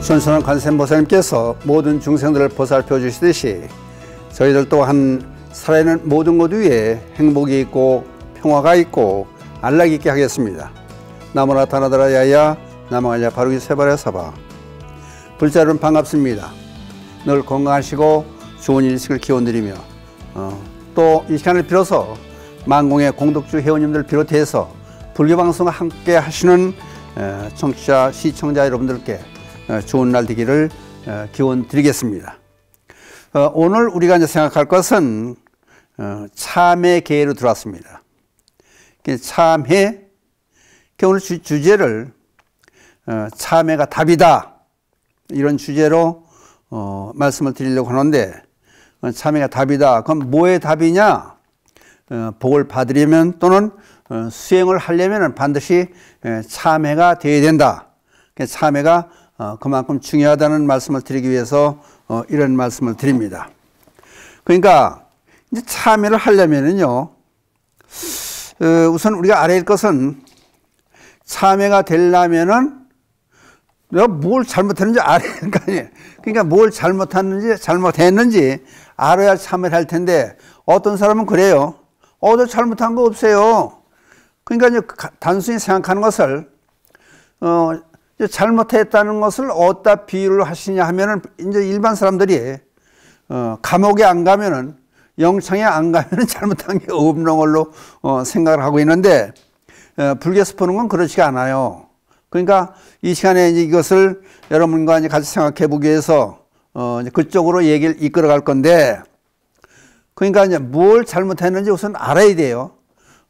순수한 관세음보살님께서 모든 중생들을 보살펴 주시듯이 저희들 또한 살아있는 모든 것 위에 행복이 있고 평화가 있고 안락 있게 하겠습니다. 나무나 타나더라야야나무알야 바로기 세발라사바 불자는 반갑습니다. 늘 건강하시고 좋은 일식을 기원드리며 어, 또 이 시간을 빌어서 만공의 공덕주 회원님들 비롯해서 불교방송 함께 하시는 청취자 시청자 여러분들께 어, 좋은 날 되기를 어, 기원 드리겠습니다. 어, 오늘 우리가 이제 생각할 것은 참회 계로 들어왔습니다. 참회, 오늘 주, 제를 참회가 답이다 이런 주제로 말씀을 드리려고 하는데 참회가 답이다. 그럼 뭐의 답이냐? 복을 받으려면 또는 수행을 하려면 반드시 참회가 되어야 된다. 그러니까 참회가 어, 그만큼 중요하다는 말씀을 드리기 위해서 어, 이런 말씀을 드립니다. 그러니까 이제 참여를 하려면은요. 어, 우선 우리가 알아야 할 것은 참여가 되려면은 내가 뭘 잘못했는지 알아야 할거 아니에요. 그러니까 뭘 잘못했는지 잘못했는지 알아야 참여를 할 텐데 어떤 사람은 그래요. 어, 저 잘못한 거 없어요. 그러니까 이제 단순히 생각하는 것을 어, 잘못했다는 것을 어디다 비유를 하시냐 하면은 이제 일반 사람들이 어, 감옥에 안 가면은 영창에 안 가면은 잘못한 게 없는 걸로 어, 생각을 하고 있는데 어, 불교스포는 건 그렇지가 않아요. 그러니까 이 시간에 이것을 여러분과 이제 같이 생각해 보기 위해서 어, 이제 그쪽으로 얘기를 이끌어 갈 건데 그러니까 이제 뭘 잘못했는지 우선 알아야 돼요.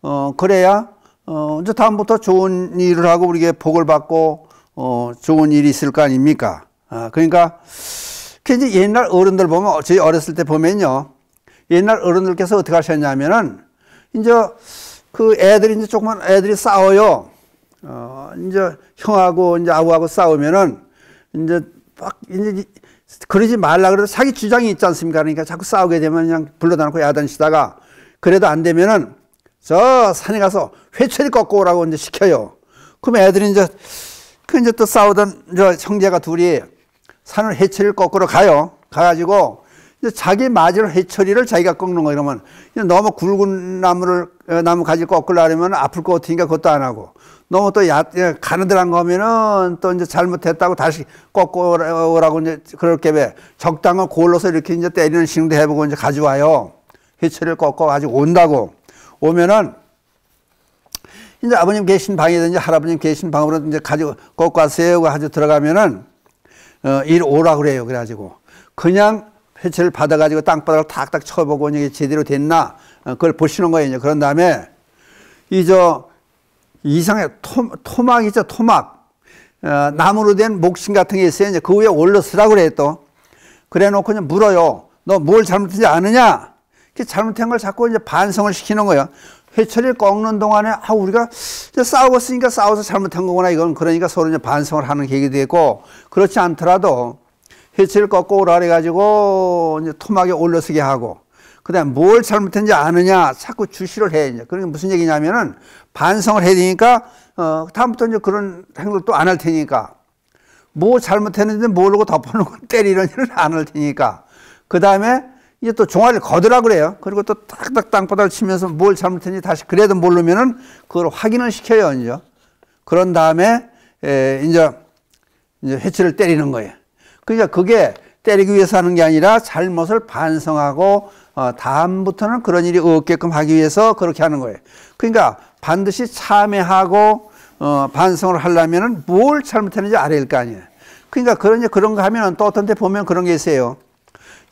어, 그래야 어, 이제 다음부터 좋은 일을 하고 우리에게 복을 받고 어, 좋은 일이 있을 거 아닙니까? 아, 그러니까 이제 옛날 어른들 보면 저희 어렸을 때 보면요. 옛날 어른들께서 어떻게 하셨냐면은 이제 그 애들이 이제 조그만 애들이 싸워요. 어, 이제 형하고 이제 아우하고 싸우면은 이제 막 이제 그러지 말라 그래도 자기 주장이 있지 않습니까? 그러니까 자꾸 싸우게 되면 그냥 불러다 놓고 야단치다가 그래도 안 되면은 저 산에 가서 회초리 꺾어 오라고 이제 시켜요. 그럼 애들이 이제 그 이제 또 싸우던 저 형제가 둘이 산을 해철을 거꾸로 가요. 가가지고 이제 자기 맞을 해처리를 자기가 꺾는 거 이러면 이제 너무 굵은 나무를 어, 나무 가지 꺾으려면 아플 것 같으니까 그것도 안 하고 너무 또 야, 예, 가느들한 거면은 또 이제 잘못했다고 다시 꺾으라고 이제 그럴게 왜 적당한 골로서 이렇게 이제 때리는 신도 해보고 이제 가져와요 해처리를 꺾어 가지고 온다고 오면은 이제 아버님 계신 방이든지 할아버님 계신 방으로 이제 가지고 꽃과 새우가 가지고 들어가면은 어, 일 오라 그래요. 그래가지고 그냥 회체를 받아가지고 땅바닥을 탁탁 쳐보고 이게 제대로 됐나 어, 그걸 보시는 거예요. 이제 그런 다음에 이 저이상해 토, 토막 있죠 토막 어, 나무로 된 목신 같은 게 있어요. 이제 그 위에 올려쓰라 그래또 그래놓고 이제 물어요. 너 뭘 잘못했지 아느냐? 잘못한걸 자꾸 이제 반성을 시키는 거예요. 해철이를 꺾는 동안에 아 우리가 싸우고쓰니까 싸워서 잘못한 거구나 이건 그러니까 서로 이제 반성을 하는 계기도 되고 그렇지 않더라도 해철을 꺾고 오라 그래가지고 이제 토막에 올려서게 하고 그다음 뭘 잘못했는지 아느냐 자꾸 주시를 해 이제 그러니까 무슨 얘기냐면은 반성을 해야 되니까 어 다음부터 이제 그런 행동을 또안 할 테니까 뭐 잘못했는지 모르고 덮어놓고 때리는 일은 안 할 테니까 그 다음에 이제 또 종아리를 거드라 그래요. 그리고 또 딱딱 땅바닥을 치면서 뭘 잘못했니 다시 그래도 모르면은 그걸 확인을 시켜요, 이제. 그런 다음에 에, 이제 이제 회치를 때리는 거예요. 그러니까 그게 때리기 위해서 하는 게 아니라 잘못을 반성하고 어, 다음부터는 그런 일이 없게끔 하기 위해서 그렇게 하는 거예요. 그러니까 반드시 참회하고 어, 반성을 하려면은 뭘 잘못했는지 알아야 할 거 아니에요. 그러니까 그런 이제 그런 거 하면은 또 어떤 데 보면 그런 게 있어요.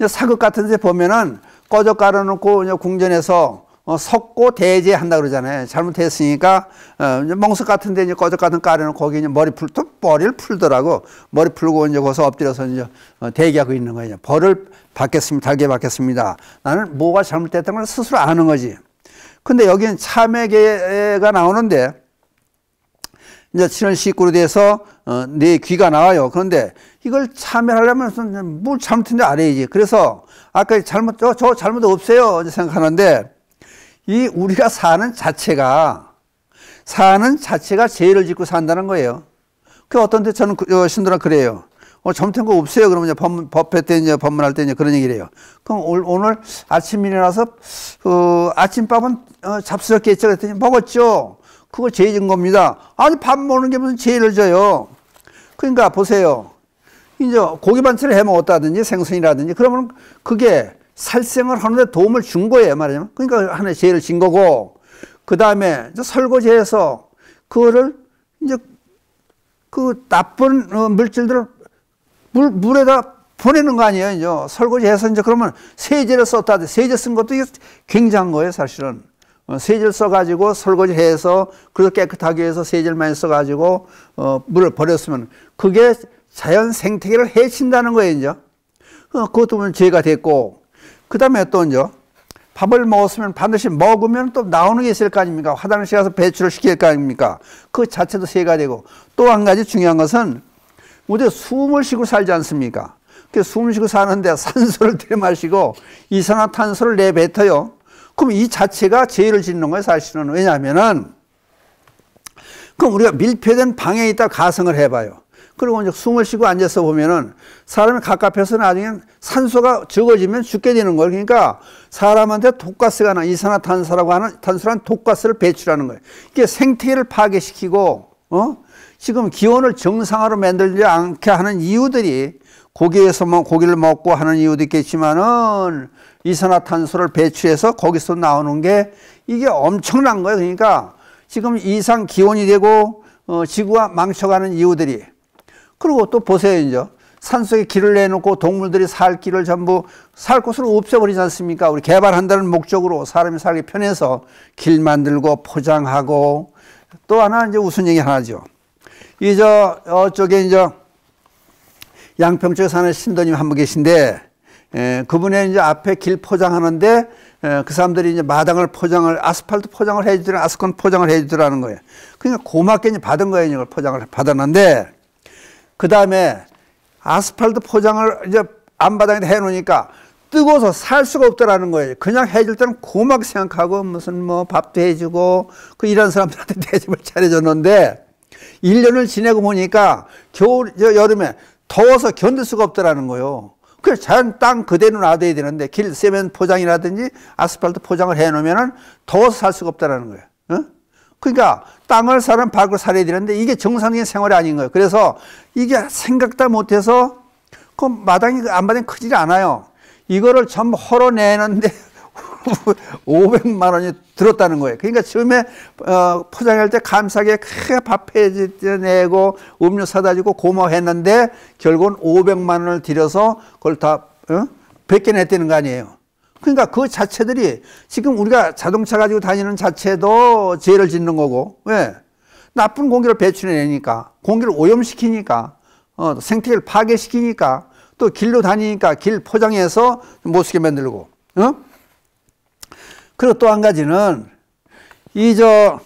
사극 같은 데 보면은 꺼져 깔아놓고 궁전에서 어, 섞고 대제한다 그러잖아요. 잘못했으니까 어, 멍석 같은 데 이제 꺼져 같은 깔아놓고 거기 이제 머리 풀, 또 머리를 풀더라고. 머리 풀고 이제 거기서 엎드려서 이제 어, 대기하고 있는 거예요. 벌을 받겠습니다. 달게 받겠습니다. 나는 뭐가 잘못됐다는 걸 스스로 아는 거지. 근데 여기는 참회계가 나오는데 이제 7월 19일에 대해서 어, 내 귀가 나와요. 그런데 이걸 참여하려면 뭘 잘못했는지 알아야지. 그래서 아까 잘못, 어, 저, 저 잘못 없어요. 생각하는데 이 우리가 사는 자체가 사는 자체가 죄를 짓고 산다는 거예요. 그 어떤 때 저는 그, 어, 신도라 그래요. 어, 잘못한 거 없어요. 그러면 이제 법, 법회 때 이제 법문할 때 이제 그런 얘기를 해요. 그럼 올, 오늘 아침 일어나서, 어, 아침밥은 어, 잡스럽게겠죠 그랬더니 먹었죠. 그걸 죄진 겁니다. 아니 밥 먹는 게 무슨 죄를 져요. 그러니까 보세요. 이제 고기 반찬을 해 먹었다든지 생선이라든지 그러면 그게 살생을 하는데 도움을 준 거예요 말하자면. 그러니까 하나의 죄를 진 거고 그 다음에 설거지해서 그거를 이제 그 나쁜 어, 물질들을 물, 물에다 보내는 거 아니에요. 이제 설거지해서 이제 그러면 세제를 썼다 세제 쓴 것도 굉장한 거예요 사실은. 어, 세제를 써가지고 설거지해서 그래서 깨끗하게 해서 세제를 많이 써가지고 어, 물을 버렸으면 그게 자연 생태계를 해친다는 거예요 이제 어, 그것도 보면 죄가 됐고 그 다음에 또 이제 밥을 먹었으면 반드시 먹으면 또 나오는 게 있을 거 아닙니까 화장실 가서 배출을 시킬 거 아닙니까 그 자체도 죄가 되고 또 한 가지 중요한 것은 우리 숨을 쉬고 살지 않습니까 숨 쉬고 사는데 산소를 들이마시고 이산화탄소를 내뱉어요 그럼 이 자체가 죄를 짓는 거예요, 사실은. 왜냐하면은, 그럼 우리가 밀폐된 방에 있다 가성을 해봐요. 그리고 이제 숨을 쉬고 앉아서 보면은 사람이 가깝해서 나중엔 산소가 적어지면 죽게 되는 거예요. 그러니까 사람한테 독가스가 나 이산화탄소라고 하는 탄소란 독가스를 배출하는 거예요. 이게 생태계를 파괴시키고 어? 지금 기온을 정상화로 만들지 않게 하는 이유들이 고기에서만 고기를 먹고 하는 이유도 있겠지만은 이산화탄소를 배출해서 거기서 나오는 게 이게 엄청난 거예요. 그러니까 지금 이상 기온이 되고 어, 지구가 망쳐가는 이유들이 그리고 또 보세요 이제 산속에 길을 내놓고 동물들이 살 길을 전부 살 곳으로 없애버리지 않습니까? 우리 개발한다는 목적으로 사람이 살기 편해서 길 만들고 포장하고 또 하나 이제 무슨 얘기 하나죠. 이 저 어쪽에 이제 양평쪽에 사는 신도님 한 분 계신데 에, 예, 그분의 이제 앞에 길 포장하는데 에, 예, 그 사람들이 이제 마당을 포장을 아스팔트 포장을 해주더라 아스콘 포장을 해주더라는 거예요. 그러니까 고맙게 이제 받은 거예요. 이걸 포장을 받았는데 그 다음에 아스팔트 포장을 이제 안바닥에 해놓으니까 뜨거워서 살 수가 없더라는 거예요. 그냥 해줄 때는 고맙게 생각하고 무슨 뭐 밥도 해주고 그일하 사람들한테 대접을 잘해줬는데 1년을 지내고 보니까 겨울 여름에 더워서 견딜 수가 없더라는 거예요. 그래서 자연 땅 그대로 놔둬야 되는데 길 세면 포장이라든지 아스팔트 포장을 해놓으면 더워서 살 수가 없다는 거예요. 어? 그러니까 땅을 사는 밖으로 살아야 되는데 이게 정상적인 생활이 아닌 거예요. 그래서 이게 생각다 못해서 그 마당이 안마당 크질 않아요. 이거를 전부 헐어내는데 500만 원이 들었다는 거예요. 그러니까 처음에 어, 포장할 때 감사하게 크게 밥해 내고 음료 사다 주고 고마워했는데 결국은 500만 원을 들여서 그걸 다 어? 벗겨냈다는 거 아니에요. 그러니까 그 자체들이 지금 우리가 자동차 가지고 다니는 자체도 죄를 짓는 거고 왜? 예. 나쁜 공기를 배출해내니까 공기를 오염시키니까 어, 생태계를 파괴시키니까 또 길로 다니니까 길 포장해서 못 쓰게 만들고 어? 그리고 또 한 가지는 이 저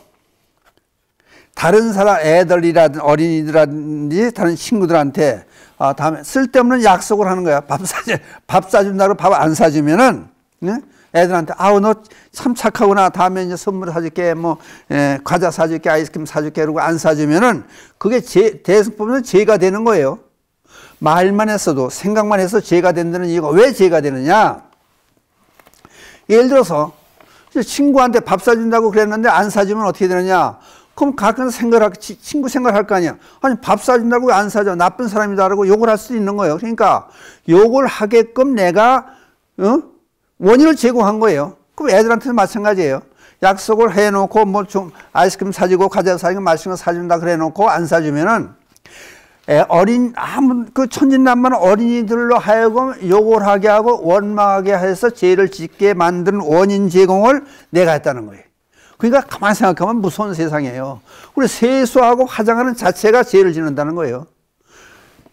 다른 사람 애들이라든 어린이들이라든지 다른 친구들한테 아 다음에 쓸데없는 약속을 하는 거야. 밥 사주 밥 사준다고 밥 안 사주면은 네? 애들한테 아우 너 참 착하구나 다음에 이제 선물 사줄게 뭐 에, 예, 과자 사줄게 아이스크림 사줄게 그러고 안 사주면은 그게 제, 대승법은 죄가 되는 거예요. 말만 했어도 생각만 해서 죄가 된다는 이유가 왜 죄가 되느냐? 예를 들어서 친구한테 밥 사준다고 그랬는데 안 사주면 어떻게 되느냐? 그럼 가끔 생각할, 친구 생각할 거 아니야. 아니, 밥 사준다고 안 사줘. 나쁜 사람이다라고 욕을 할 수도 있는 거예요. 그러니까 욕을 하게끔 내가, 어? 원인을 제공한 거예요. 그럼 애들한테도 마찬가지예요. 약속을 해놓고 뭐 좀 아이스크림 사주고 과자 사주고 맛있는 거 사준다 그래놓고 안 사주면은 예, 어린 그 천진난만 어린이들로 하여금 욕을 하게 하고 원망하게 해서 죄를 짓게 만든 원인 제공을 내가 했다는 거예요. 그러니까 가만 생각하면 무서운 세상이에요. 우리 세수하고 화장하는 자체가 죄를 짓는다는 거예요.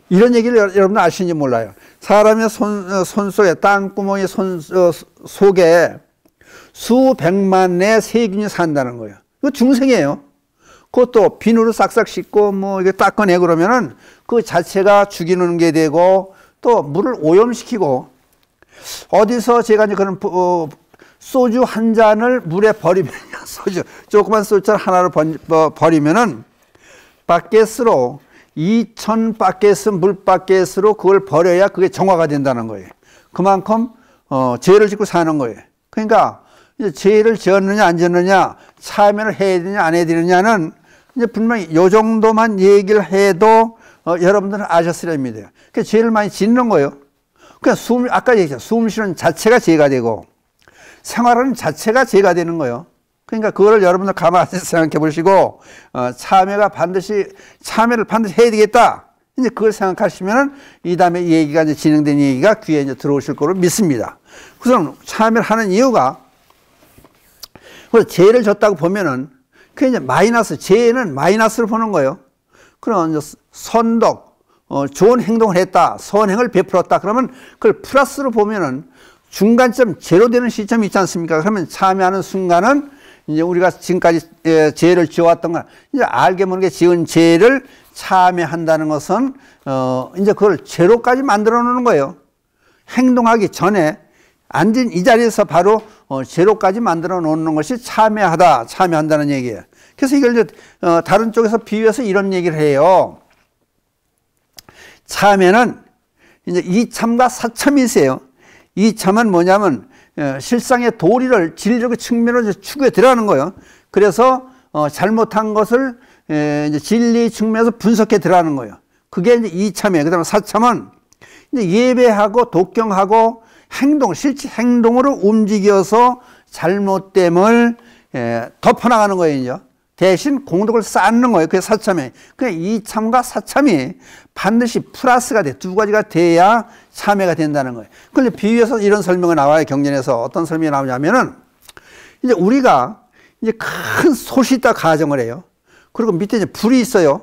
이런 얘기를 여러분 아시는지 몰라요. 사람의 손, 어, 손 속에 땅구멍이 손 속에 수백만의 세균이 산다는 거예요. 그 중생이에요. 그것도 비누로 싹싹 씻고 뭐 이게 닦아내 그러면은 그 자체가 죽이는 게 되고 또 물을 오염시키고 어디서 제가 이제 그런 어, 소주 한 잔을 물에 버리면 소주 조그만 소주 하나를 어, 버리면은 바켓으로 2천 바켓스 물 바켓으로 그걸 버려야 그게 정화가 된다는 거예요. 그만큼 어, 죄를 짓고 사는 거예요. 그러니까 이제 죄를 지었느냐 안 지었느냐 차면을 해야 되느냐 안 해야 되느냐는 이제 분명히 요 정도만 얘기를 해도 어, 여러분들은 아셨으리라 믿어요. 그 제일 많이 짓는 거예요. 그냥 숨, 아까 얘기했죠. 숨 쉬는 자체가 죄가 되고 생활하는 자체가 죄가 되는 거예요. 그러니까 그거를 여러분들 가만히 생각해 보시고 어, 참여가 반드시 참여를 반드시 해야 되겠다. 이제 그걸 생각하시면은 이 다음에 얘기가 이제 진행된 얘기가 귀에 이제 들어오실 거로 믿습니다. 우선 참여를 하는 이유가 그 죄를 졌다고 보면은 그냥 마이너스, 재는 마이너스를 보는 거예요. 그럼 선덕, 어, 좋은 행동을 했다, 선행을 베풀었다. 그러면 그걸 플러스로 보면은 중간점 제로 되는 시점이 있지 않습니까? 그러면 참여하는 순간은 이제 우리가 지금까지 예, 죄를 지어왔던 걸 이제 알게 모르게 지은 죄를 참여한다는 것은 어 이제 그걸 죄로까지 만들어 놓는 거예요. 행동하기 전에 앉은 이 자리에서 바로 어, 제로까지 만들어 놓는 것이 참여하다, 참여한다는 얘기예요. 그래서 이걸 이제 어, 다른 쪽에서 비유해서 이런 얘기를 해요. 참여는 이제 이참과 사참이 있요 이참은 뭐냐면 어, 실상의 도리를 진리적 그 측면으로 추구해 들어가는 거예요. 그래서 잘못한 것을 진리 측면에서 분석해 들어가는 거예요. 그게 이제 이참이에요. 그 다음에 사참은 이제 예배하고 독경하고 행동, 실제 행동으로 움직여서 잘못됨을 예, 덮어나가는 거예요. 대신 공덕을 쌓는 거예요. 그게 사참이. 그냥 이 참과 사참이 반드시 플러스가 돼. 두 가지가 돼야 참회가 된다는 거예요. 그런데 비유에서 이런 설명이 나와요. 경전에서 어떤 설명이 나오냐면은 이제 우리가 이제 큰 솥이 있다 가정을 해요. 그리고 밑에 이제 불이 있어요.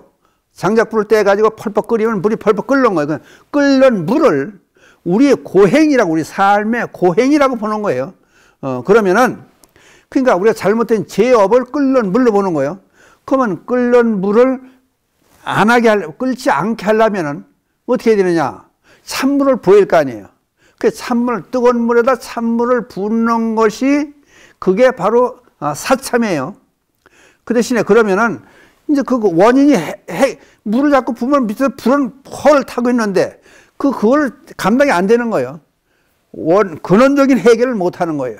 장작불을 떼가지고 펄펄 끓이면 물이 펄펄 끓는 거예요. 그 끓는 물을 우리의 고행이라고 우리 삶의 고행이라고 보는 거예요. 어, 그러면은 그러니까 우리가 잘못된 제업을 끓는 물로 보는 거예요. 그러면 끓는 물을 안 하게 할, 끓지 않게 하려면은 어떻게 해야 되느냐? 찬물을 부을 거 아니에요. 그 찬물 뜨거운 물에다 찬물을 붓는 것이 그게 바로 아, 사참이에요. 그 대신에 그러면은 이제 그 원인이 해, 해, 물을 자꾸 부면 밑에서 불은 펄 타고 있는데 그, 그걸 감당이 안 되는 거예요. 원, 근원적인 해결을 못 하는 거예요.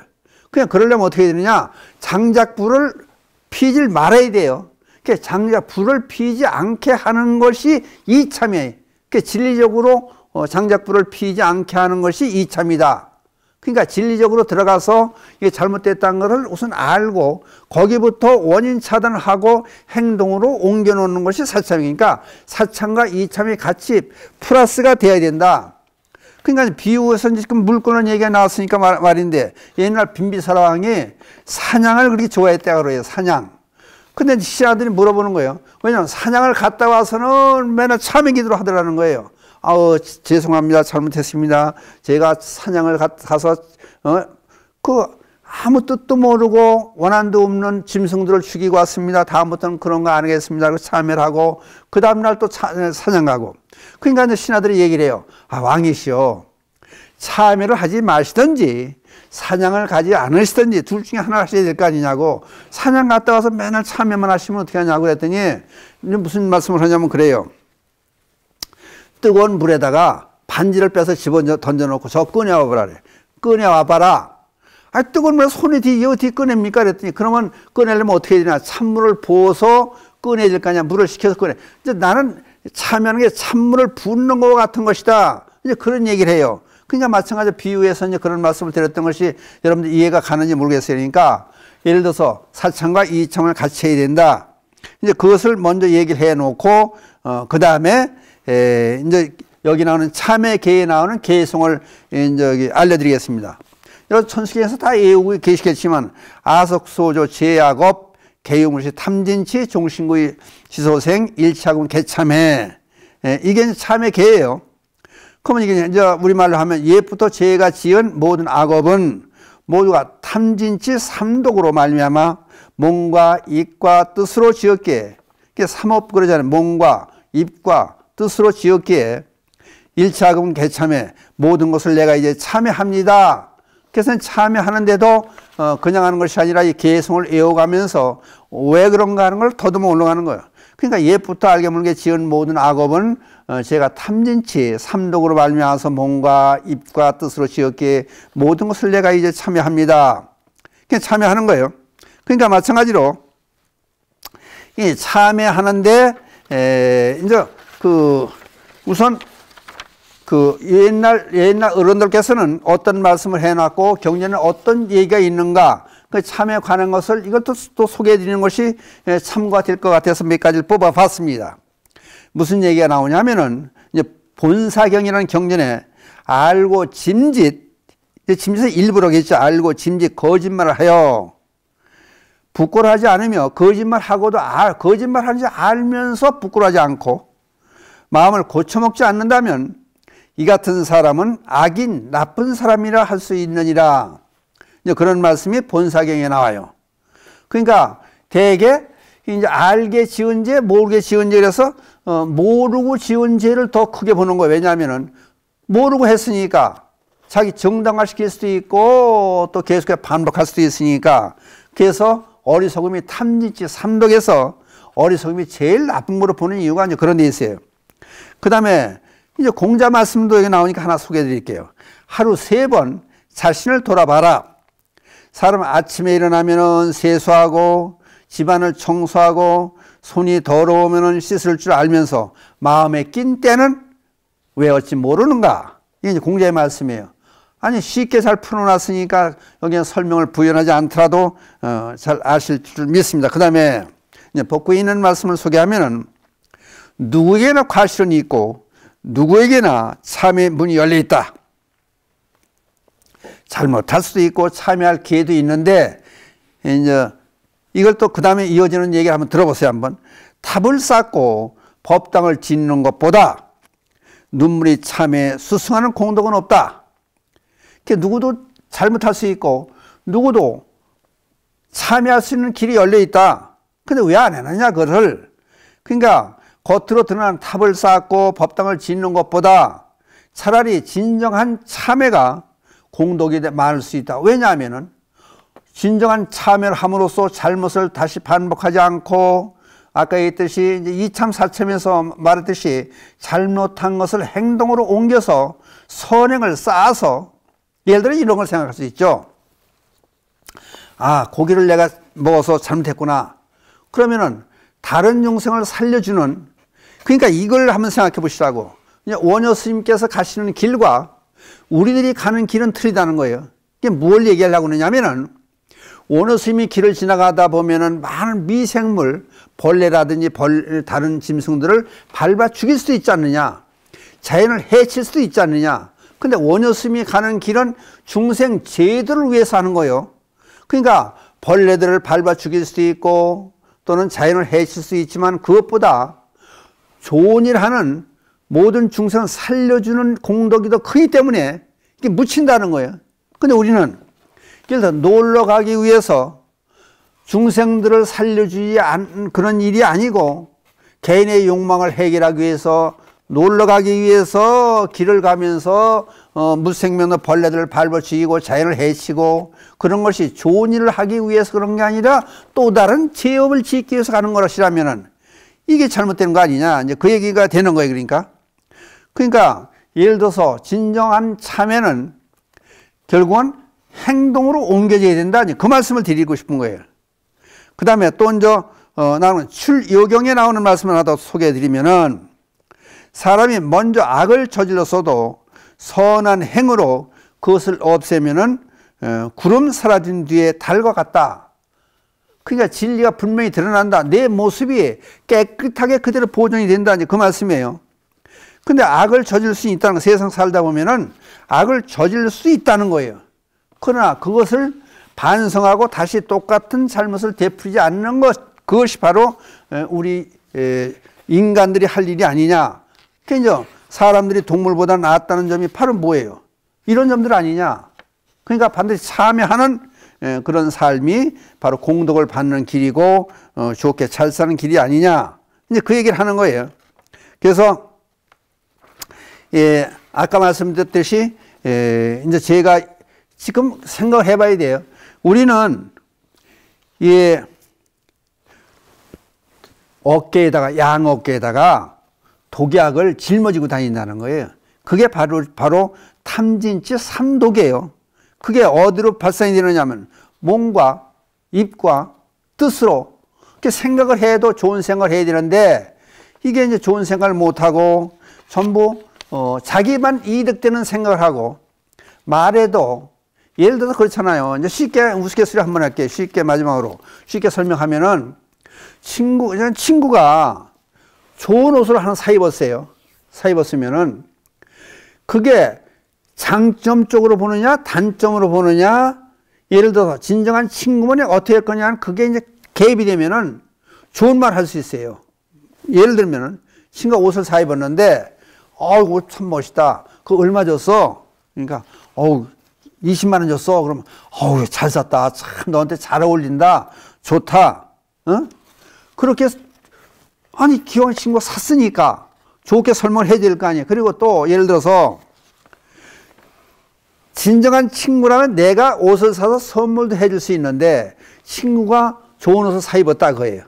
그냥 그러려면 어떻게 되느냐. 장작불을 피질 말아야 돼요. 그 장작불을 피지 않게 하는 것이 이참이에요. 그 그러니까 진리적으로 어, 장작불을 피지 않게 하는 것이 이참이다. 그러니까 진리적으로 들어가서 이게 잘못됐다는 것을 우선 알고 거기부터 원인 차단 하고 행동으로 옮겨놓는 것이 사창이니까 그러니까 사창과 이참이 같이 플러스가 돼야 된다. 그러니까 비유에서 지금 물끄는 얘기가 나왔으니까 말, 인데 옛날 빈비사랑이 사냥을 그렇게 좋아했다고 그래요. 사냥. 근데 시아들이 물어보는 거예요. 왜냐하면 사냥을 갔다 와서는 맨날 참여 기도를 하더라는 거예요. 아우 죄송합니다 잘못했습니다 제가 사냥을 가, 서 어, 그 아무 뜻도 모르고 원한도 없는 짐승들을 죽이고 왔습니다 다음부터는 그런 거 안 하겠습니다 그참를하고그 다음날 또 사냥 가고 그러니까 이제 신하들이 얘기를 해요 아 왕이시여 참여를 하지 마시든지 사냥을 가지 않으시든지 둘 중에 하나 하셔야 될거 아니냐고 사냥 갔다 와서 맨날 참여만 하시면 어떻게 하냐고 그랬더니 무슨 말씀을 하냐면 그래요 뜨거운 물에다가 반지를 빼서 집어 던져놓고 저 꺼내와 보라 래 꺼내와 봐라. 아, 뜨거운 물에 손이 뒤, 어떻게 꺼냅니까? 그랬더니 그러면 꺼내려면 어떻게 해야 되냐 찬물을 부어서 꺼내질될거아 물을 식혀서 꺼내. 이제 나는 참여하는 게 찬물을 붓는 것 같은 것이다. 이제 그런 얘기를 해요. 그러니까 마찬가지로 비유해서 이제 그런 말씀을 드렸던 것이 여러분들 이해가 가는지 모르겠어요. 그러니까 예를 들어서 사창과 이창을 같이 해야 된다. 이제 그것을 먼저 얘기를 해 놓고, 어, 그 다음에 에, 예, 이제 여기 나오는 참의 개에 나오는 개성을 예, 저기 알려드리겠습니다. 여러 천수기에서 다 외우고 계시겠지만 아석소조 제약업 개요물시 탐진치 종신구의 시소생 일차군 개참해 예, 이게 참의 개예요. 그러면 이게 이제 우리말로 하면 예부터 제가 지은 모든 악업은 모두가 탐진치 삼독으로 말미암아 몸과 입과 뜻으로 지었기에 이 삼업 그러잖아요. 몸과 입과 뜻으로 지었기에 1차금 개참에 모든 것을 내가 이제 참여합니다. 그래서 참여하는데도 어, 그냥 하는 것이 아니라 이 개성을 외워가면서 왜 그런가 하는 걸 더듬어 올라가는 거예요. 그러니까 옛부터 알게 모르게 지은 모든 악업은 어, 제가 탐진치 삼독으로 말미암아서 몸과 입과 뜻으로 지었기에 모든 것을 내가 이제 참여합니다. 그냥 참여하는 거예요. 그러니까 마찬가지로 이 참여하는데 에 이제 그 우선 그 옛날 옛날 어른들께서는 어떤 말씀을 해놨고 경전에 어떤 얘기가 있는가 그 참에 관한 것을 이것도 또 소개해 드리는 것이 예, 참고가 될 것 같아서 몇 가지를 뽑아봤습니다. 무슨 얘기가 나오냐면은 이제 본사경이라는 경전에 알고 짐짓 짐짓에 일부러겠죠. 알고 짐짓 거짓말을 하여 부끄러하지 워 않으며 거짓말하고도 아, 거짓말하는지 알면서 부끄러하지 워 않고 마음을 고쳐먹지 않는다면 이 같은 사람은 악인 나쁜 사람이라 할 수 있느니라 그런 말씀이 본사경에 나와요. 그러니까 대개 이제 알게 지은 죄, 모르게 지은 죄라서 어, 모르고 지은 죄를 더 크게 보는 거예요. 왜냐하면 모르고 했으니까 자기 정당화시킬 수도 있고 또 계속해서 반복할 수도 있으니까 그래서 어리석음이 탐진치 삼독에서 어리석음이 제일 나쁜 거로 보는 이유가 그런 데 있어요. 그 다음에 이제 공자 말씀도 여기 나오니까 하나 소개해 드릴게요. 하루 세 번 자신을 돌아봐라. 사람 아침에 일어나면은 세수하고 집안을 청소하고 손이 더러우면은 씻을 줄 알면서 마음에 낀 때는 왜 어찌 모르는가? 이게 공자의 말씀이에요. 아니 쉽게 잘 풀어놨으니까 여기는 설명을 부연하지 않더라도 어, 잘 아실 줄 믿습니다. 그 다음에 이제 복구에 있는 말씀을 소개하면은 누구에게나 과실이 있고 누구에게나 참의 문이 열려 있다. 잘못할 수도 있고 참여할 기회도 있는데 이제 이걸 또 그 다음에 이어지는 얘기를 한번 들어보세요 한번 탑을 쌓고 법당을 짓는 것보다 눈물이 참에 수승하는 공덕은 없다 그러 누구도 잘못할 수 있고 누구도 참여할 수 있는 길이 열려 있다 근데 왜 안 해놨냐 그를 그러니까 겉으로 드러난 탑을 쌓고 법당을 짓는 것보다 차라리 진정한 참회가 공덕이 많을 수 있다. 왜냐하면 진정한 참회를 함으로써 잘못을 다시 반복하지 않고 아까 얘기했듯이 이참사참에서 말했듯이 잘못한 것을 행동으로 옮겨서 선행을 쌓아서 예를 들어 이런 걸 생각할 수 있죠. 아 고기를 내가 먹어서 잘못했구나. 그러면은 다른 영생을 살려주는 그러니까 이걸 한번 생각해 보시라고. 원효 스님께서 가시는 길과 우리들이 가는 길은 틀리다는 거예요. 이게 뭘 얘기하려고 그러냐면은 원효 스님이 길을 지나가다 보면은 많은 미생물, 벌레라든지 벌, 다른 짐승들을 밟아 죽일 수도 있지 않느냐. 자연을 해칠 수도 있지 않느냐. 근데 원효 스님이 가는 길은 중생 제도를 위해서 하는 거예요. 그러니까 벌레들을 밟아 죽일 수도 있고 또는 자연을 해칠 수도 있지만 그것보다 좋은 일 하는 모든 중생을 살려주는 공덕이 더 크기 때문에 이게 묻힌다는 거예요. 근데 우리는 예를 놀러 가기 위해서 중생들을 살려주지 않은 그런 일이 아니고 개인의 욕망을 해결하기 위해서 놀러 가기 위해서 길을 가면서 어, 무생명의 벌레들을 밟아 죽이고 자연을 해치고 그런 것이 좋은 일을 하기 위해서 그런 게 아니라 또 다른 제업을 짓기 위해서 가는 것이라면은 이게 잘못된 거 아니냐. 이제 그 얘기가 되는 거예요. 그러니까. 그러니까 예를 들어서 진정한 참여는 결국은 행동으로 옮겨져야 된다. 이제 그 말씀을 드리고 싶은 거예요. 그 다음에 또 이제 어, 나는 출요경에 나오는 말씀을 하나 더 소개해 드리면은 사람이 먼저 악을 저질렀어도 선한 행으로 그것을 없애면은 어, 구름 사라진 뒤에 달과 같다. 그러니까 진리가 분명히 드러난다. 내 모습이 깨끗하게 그대로 보존이 된다. 이제 그 말씀이에요. 근데 악을 저질 수 있다는 거, 세상 살다 보면은 악을 저질 수 있다는 거예요. 그러나 그것을 반성하고 다시 똑같은 잘못을 되풀이지 않는 것, 그것이 바로 우리 인간들이 할 일이 아니냐. 그러니까 사람들이 동물보다 나았다는 점이 바로 뭐예요? 이런 점들 아니냐. 그러니까 반드시 참여하는 예, 그런 삶이 바로 공덕을 받는 길이고 어, 좋게 잘 사는 길이 아니냐. 이제 그 얘기를 하는 거예요. 그래서 예, 아까 말씀드렸듯이 예, 이제 제가 지금 생각해 봐야 돼요. 우리는 예, 어깨에다가 양 어깨에다가 독약을 짊어지고 다닌다는 거예요. 그게 바로 바로 탐진치 삼독이에요. 그게 어디로 발산이 되느냐면 몸과 입과 뜻으로 이렇게 생각을 해도 좋은 생각을 해야 되는데 이게 이제 좋은 생각을 못하고 전부 어, 자기만 이득되는 생각을 하고 말해도 예를 들어서 그렇잖아요. 이제 쉽게 우스갯소리 한번 할게요. 쉽게 마지막으로 쉽게 설명하면은 친구 그냥 친구가 좋은 옷을 하나 사 입었어요. 사 입었으면은 그게 장점 쪽으로 보느냐 단점으로 보느냐 예를 들어서 진정한 친구면 어떻게 할 거냐 그게 이제 개입이 되면은 좋은 말 할 수 있어요. 예를 들면은 친구가 옷을 사 입었는데 어우 옷 참 멋있다. 그 얼마 줬어? 그러니까 어우 20만 원 줬어. 그러면 어우 잘 샀다. 참 너한테 잘 어울린다. 좋다. 응? 어? 그렇게 아니 기왕 친구가 샀으니까 좋게 설명을 해야 될거 아니에요. 그리고 또 예를 들어서 진정한 친구라면 내가 옷을 사서 선물도 해줄 수 있는데 친구가 좋은 옷을 사 입었다 그거예요.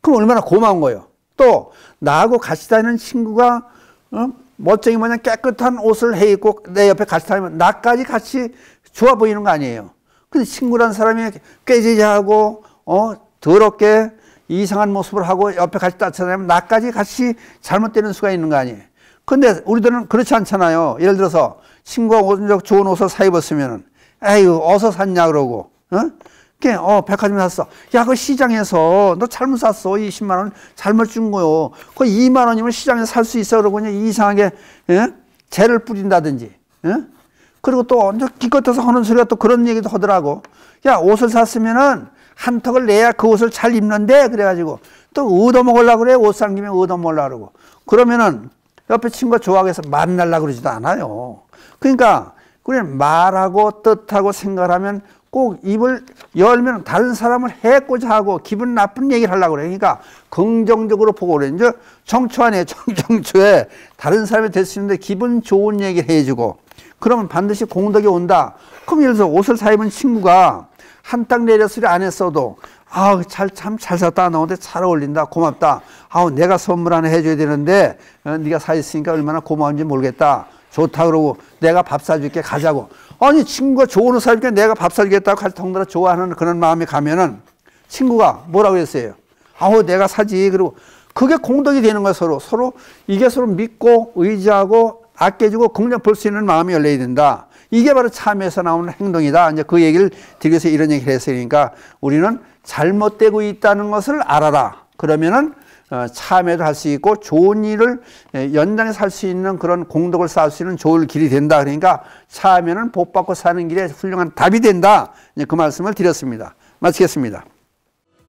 그럼 얼마나 고마운 거예요. 또 나하고 같이 다니는 친구가 어? 멋쟁이 마냥 깨끗한 옷을 해 입고 내 옆에 같이 다니면 나까지 같이 좋아 보이는 거 아니에요. 근데 친구란 사람이 깨지지하고 어 더럽게 이상한 모습을 하고 옆에 같이 따쳐다니면 나까지 같이 잘못되는 수가 있는 거 아니에요. 근데 우리들은 그렇지 않잖아요. 예를 들어서 신과 원적 좋은 옷을 사 입었으면은 에휴 어서 샀냐 그러고 어? 그어 백화점에 샀어. 야그 시장에서 너 잘못 샀어. 이 10만 원 잘못 준 거요. 그 2만 원이면 시장에서 살 수 있어 그러고 그냥 이상하게 예? 재를 뿌린다든지. 예? 그리고 또 언제 기껏해서 하는 소리가 또 그런 얘기도 하더라고. 야 옷을 샀으면은 한 턱을 내야 그 옷을 잘 입는데 그래가지고 또 얻어먹으려고 그래 옷 산 김에 얻어먹으려고 그러고 그러면은 옆에 친구가 좋아하고 해서 만날라 그러지도 않아요. 그러니까 우리 말하고 뜻하고 생각하면 꼭 입을 열면 다른 사람을 해코자 하고 기분 나쁜 얘기를 하려고 그래. 그러니까 긍정적으로 보고 그래. 이제 청초하네. 청정초에 다른 사람이 될 수 있는데 기분 좋은 얘기를 해주고. 그러면 반드시 공덕이 온다. 그럼 예를 들어서 옷을 사입은 친구가 한 땅 내려 소안 했어도 아우 그 잘, 참 잘 샀다 나오는데 잘 어울린다 고맙다 아우 내가 선물 하나 해줘야 되는데 어, 네가 사 있으니까 얼마나 고마운지 모르겠다 좋다 그러고 내가 밥 사줄게 가자고 아니 친구가 좋은 옷 사줄게 내가 밥 사주겠다고 같이 덩달아 좋아하는 그런 마음이 가면은 친구가 뭐라고 그랬어요 아우 내가 사지 그리고 그게 공덕이 되는 거야 서로 서로 이게 서로 믿고 의지하고 아껴주고 긍정 볼 수 있는 마음이 열려야 된다 이게 바로 참에서 나오는 행동이다. 이제 그 얘기를 드려서 이런 얘기를 했으니까 우리는 잘못되고 있다는 것을 알아라. 그러면은 어, 참에도할 수 있고 좋은 일을 예, 연장해서 할 수 있는 그런 공덕을 쌓을 수 있는 좋은 길이 된다. 그러니까 참에는복 받고 사는 길에 훌륭한 답이 된다. 그 말씀을 드렸습니다. 마치겠습니다.